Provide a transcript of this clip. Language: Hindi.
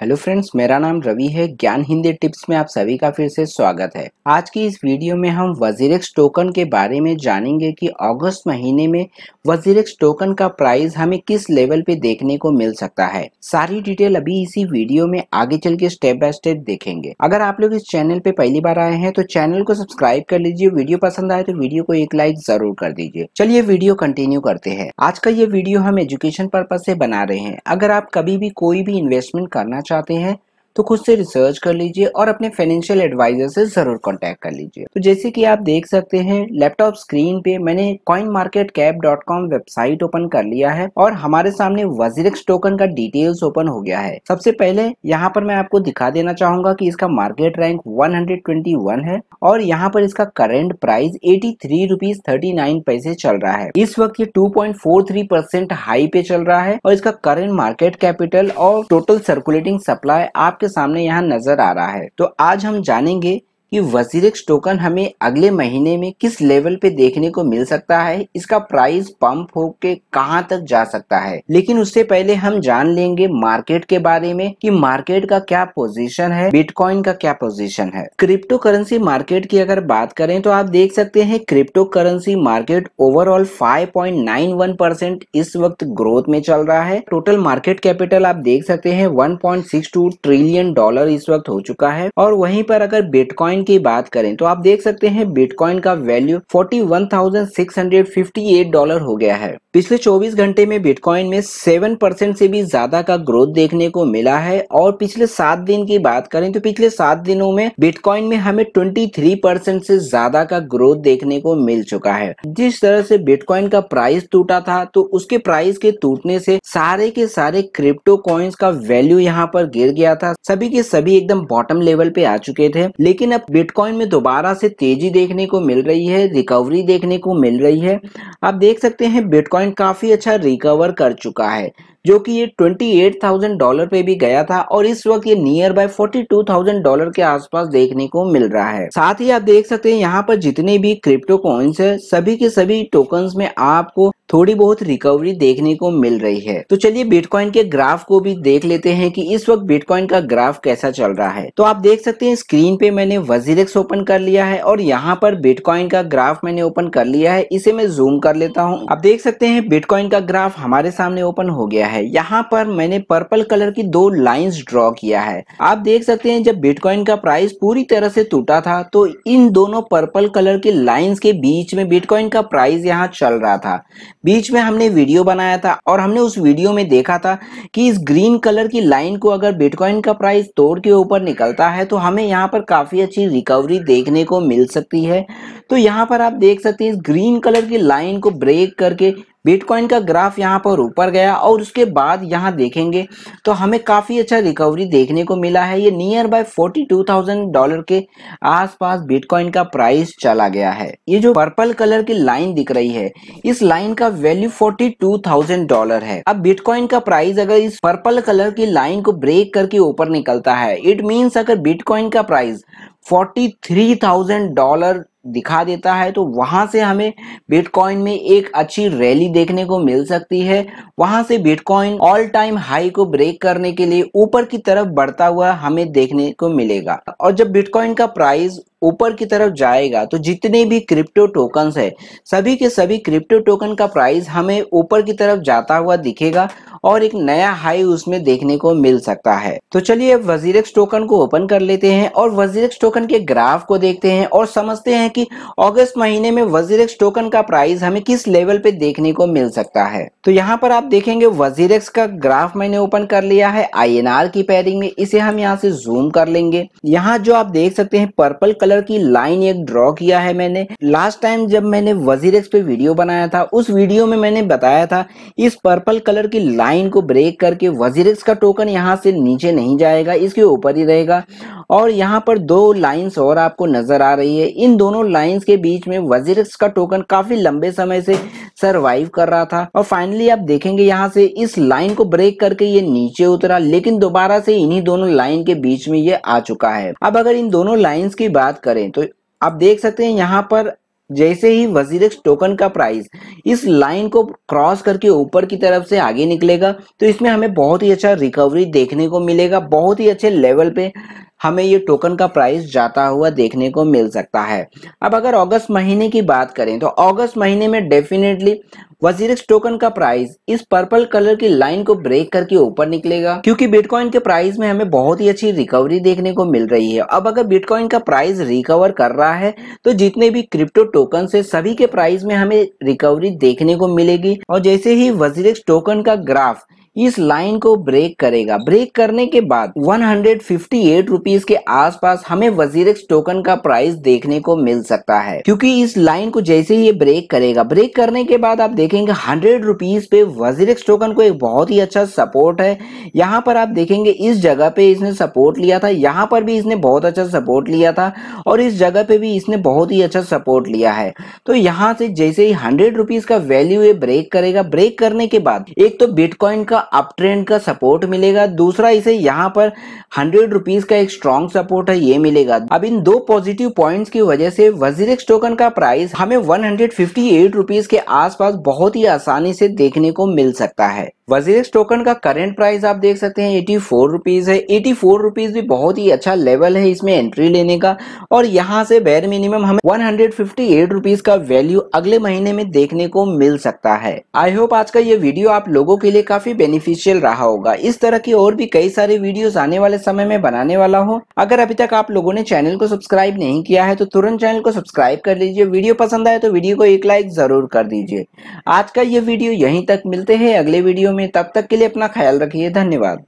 हेलो फ्रेंड्स मेरा नाम रवि है ज्ञान हिंदी टिप्स में आप सभी का फिर से स्वागत है आज की इस वीडियो में हम वजीरेक्स टोकन के बारे में जानेंगे कि अगस्त महीने में वजीरेक्स टोकन का प्राइस हमें किस लेवल पे देखने को मिल सकता है सारी डिटेल अभी इसी वीडियो में आगे चल के स्टेप बाय स्टेप देखेंगे अगर आप लोग इस चैनल पे पहली बार आए हैं तो चैनल को सब्सक्राइब कर लीजिए वीडियो पसंद आए तो वीडियो को एक लाइक जरूर कर दीजिए चलिए वीडियो कंटिन्यू करते हैं आज का ये वीडियो हम एजुकेशन पर्पज से बना रहे हैं अगर आप कभी भी कोई भी इन्वेस्टमेंट करना चाहते हैं तो खुद से रिसर्च कर लीजिए और अपने फाइनेंशियल एडवाइजर से जरूर कॉन्टेक्ट कर लीजिए तो जैसे कि आप देख सकते हैं लैपटॉप स्क्रीन पे मैंने coin market cap dot com website open कर लिया है और हमारे सामने वजीरेक्स टोकन का डिटेल्स ओपन हो गया है सबसे पहले यहाँ पर मैं आपको दिखा देना चाहूंगा की इसका मार्केट रैंक वन है और यहाँ पर इसका current price eighty three rupees thirty nine पैसे चल रहा है इस वक्त ये two point four three percent high पे चल रहा है और इसका करेंट मार्केट कैपिटल और टोटल सर्कुलेटिंग सप्लाई आपके आपके सामने यहाँ नजर आ रहा है तो आज हम जानेंगे कि वसीरेक्स टोकन हमें अगले महीने में किस लेवल पे देखने को मिल सकता है इसका प्राइस पंप होके कहां तक जा सकता है लेकिन उससे पहले हम जान लेंगे मार्केट के बारे में कि मार्केट का क्या पोजीशन है बिटकॉइन का क्या पोजीशन है क्रिप्टो करेंसी मार्केट की अगर बात करें तो आप देख सकते हैं crypto currency market overall five percent इस वक्त ग्रोथ में चल रहा है टोटल मार्केट कैपिटल आप देख सकते हैं वन ट्रिलियन डॉलर इस वक्त हो चुका है और वहीं पर अगर बिटकॉइन की बात करें तो आप देख सकते हैं बिटकॉइन का वैल्यू 41,658 डॉलर हो गया है पिछले 24 घंटे में बिटकॉइन में 7 परसेंट से भी ज्यादा का ग्रोथ देखने को मिला है और पिछले सात दिन की बात करें तो पिछले सात दिनों में बिटकॉइन में हमें थ्री परसेंट से ज्यादा का ग्रोथ देखने को मिल चुका है जिस तरह से बिटकॉइन का प्राइस टूटा था तो उसके प्राइस के टूटने से सारे के सारे क्रिप्टो कॉइन्स का वैल्यू यहाँ पर गिर गया था सभी के सभी एकदम बॉटम लेवल पे आ चुके थे लेकिन अब बिटकॉइन में दोबारा से तेजी देखने को मिल रही है रिकवरी देखने को मिल रही है आप देख सकते हैं बिटकॉइन काफी अच्छा रिकवर कर चुका है जो कि ये 28,000 डॉलर पे भी गया था और इस वक्त ये नियर बाय 42,000 डॉलर के आसपास देखने को मिल रहा है साथ ही आप देख सकते हैं यहाँ पर जितने भी क्रिप्टो कॉइन्स है सभी के सभी टोकन्स में आपको थोड़ी बहुत रिकवरी देखने को मिल रही है तो चलिए बिटकॉइन के ग्राफ को भी देख लेते हैं कि इस वक्त बिटकॉइन का ग्राफ कैसा चल रहा है तो आप देख सकते हैं स्क्रीन पे मैंने वजीरेक्स ओपन कर लिया है और यहाँ पर बिटकॉइन का ग्राफ मैंने ओपन कर लिया है इसे मैं जूम कर लेता हूँ आप देख सकते हैं बिटकॉइन का ग्राफ हमारे सामने ओपन हो गया है यहाँ पर मैंने पर्पल कलर की दो लाइन्स ड्रॉ किया है आप देख सकते हैं जब बिटकॉइन का प्राइस पूरी तरह से टूटा था तो इन दोनों पर्पल कलर के लाइन्स के बीच में बिटकॉइन का प्राइस यहाँ चल रहा था बीच में हमने वीडियो बनाया था और हमने उस वीडियो में देखा था कि इस ग्रीन कलर की लाइन को अगर बिटकॉइन का प्राइस तोड़ के ऊपर निकलता है तो हमें यहाँ पर काफ़ी अच्छी रिकवरी देखने को मिल सकती है तो यहाँ पर आप देख सकते हैं इस ग्रीन कलर की लाइन को ब्रेक करके बिटकॉइन का ग्राफ यहाँ पर ऊपर गया और उसके बाद यहाँ देखेंगे तो हमें काफ़ी अच्छा रिकवरी देखने को मिला है ये nearby forty two thousand dollar के आसपास बिटकॉइन का प्राइस चला गया है ये जो पर्पल कलर की लाइन दिख रही है इस लाइन का value forty two thousand dollar है अब बिटकॉइन का प्राइस अगर इस पर्पल कलर की लाइन को ब्रेक करके ऊपर निकलता है इट मीन्स अगर बिटकॉइन का price forty three thousand dollar दिखा देता है तो वहां से हमें बिटकॉइन में एक अच्छी रैली देखने को मिल सकती है वहां से बिटकॉइन ऑल टाइम हाई को ब्रेक करने के लिए ऊपर की तरफ बढ़ता हुआ हमें देखने को मिलेगा और जब बिटकॉइन का प्राइस ऊपर की तरफ जाएगा तो जितने भी क्रिप्टो टोकन है सभी के सभी क्रिप्टो टोकन का प्राइस हमें ऊपर की तरफ जाता हुआ दिखेगा और एक नया हाई उसमें देखने को मिल सकता है तो चलिए अब वजीरेक्स टोकन को ओपन कर लेते हैं और वजीरक्स टोकन के ग्राफ को देखते हैं और समझते हैं कि अगस्त महीने में वजीरक्स टोकन का प्राइस हमें किस लेवल पे देखने को मिल सकता है तो यहाँ पर आप देखेंगे वजीरक्स का ग्राफ मैंने ओपन कर लिया है आई की पैरिंग में इसे हम यहाँ से जूम कर लेंगे यहाँ जो आप देख सकते हैं पर्पल कलर कलर की लाइन एक ड्रॉ किया है मैंने लास्ट टाइम जब मैंने वजीर पे वीडियो बनाया था उस वीडियो में मैंने बताया था इस पर्पल कलर की लाइन को ब्रेक करके वजीर का टोकन यहाँ से नीचे नहीं जाएगा इसके ऊपर ही रहेगा और यहाँ पर दो लाइन्स और आपको नजर आ रही है इन दोनों लाइन्स के बीच में वजीर का टोकन काफी लंबे समय से सरवाइव कर रहा था और फाइनली आप देखेंगे यहाँ से इस लाइन को ब्रेक करके ये नीचे उतरा लेकिन दोबारा से इन्हीं दोनों लाइन के बीच में ये आ चुका है अब अगर इन दोनों लाइन्स की बात करें तो आप देख सकते हैं यहाँ पर जैसे ही वजीर टोकन का प्राइस इस लाइन को क्रॉस करके ऊपर की तरफ से आगे निकलेगा तो इसमें हमें बहुत ही अच्छा रिकवरी देखने को मिलेगा बहुत ही अच्छे लेवल पे हमें ये टोकन का प्राइस जाता हुआ देखने को मिल सकता है अब अगर अगस्त महीने की बात करें तो अगस्त महीने में डेफिनेटली वजीरक्स टोकन का प्राइस इस पर्पल कलर की लाइन को ब्रेक करके ऊपर निकलेगा क्योंकि बिटकॉइन के प्राइस में हमें बहुत ही अच्छी रिकवरी देखने को मिल रही है अब अगर बिटकॉइन का प्राइस रिकवर कर रहा है तो जितने भी क्रिप्टो टोकन है सभी के प्राइस में हमें रिकवरी देखने को मिलेगी और जैसे ही वजीरिक्स टोकन का ग्राफ इस लाइन को ब्रेक करेगा ब्रेक करने के बाद वन हंड्रेड के आसपास हमें वजीर टोकन का प्राइस देखने को मिल सकता है क्योंकि इस लाइन को जैसे ही ये ब्रेक करेगा ब्रेक करने के बाद आप देखेंगे हंड्रेड रुपीज पे वजीर टोकन को एक बहुत ही अच्छा सपोर्ट है यहाँ पर आप देखेंगे इस जगह पे इसने सपोर्ट लिया था यहाँ पर भी इसने बहुत अच्छा सपोर्ट लिया था और इस जगह पे भी इसने बहुत ही अच्छा सपोर्ट लिया है तो यहाँ से जैसे ही हंड्रेड रुपीज का वैल्यू ये ब्रेक करेगा ब्रेक करने के बाद एक तो बिटकॉइन का अप ट्रेंड का सपोर्ट मिलेगा दूसरा इसे यहाँ पर हंड्रेड रुपीज का एक स्ट्रॉन्ग सपोर्ट है ये मिलेगा अब इन दो पॉजिटिव पॉइंट्स की वजह से वजीर टोकन का प्राइस हमें वन हंड्रेड के आसपास बहुत ही आसानी से देखने को मिल सकता है वजीर टोकन का करेंट प्राइस आप देख सकते हैं एटी फोर रुपीज़ है एटी फोर रुपीज़ भी बहुत ही अच्छा लेवल है इसमें एंट्री लेने का और यहाँ से बेर मिनिमम हमें one hundred fifty eight rupees का वैल्यू अगले महीने में देखने को मिल सकता है आई होप आज का ये वीडियो आप लोगों के लिए काफ़ी बेनिफिशियल रहा होगा इस तरह की और भी कई सारे वीडियोज आने वाले समय में बनाने वाला हो अगर अभी तक आप लोगों ने चैनल को सब्सक्राइब नहीं किया है तो तुरंत चैनल को सब्सक्राइब कर लीजिए वीडियो पसंद आए तो वीडियो को एक लाइक ज़रूर कर दीजिए आज का ये वीडियो यही तक मिलते हैं अगले वीडियो में तब तक के लिए अपना ख्याल रखिए धन्यवाद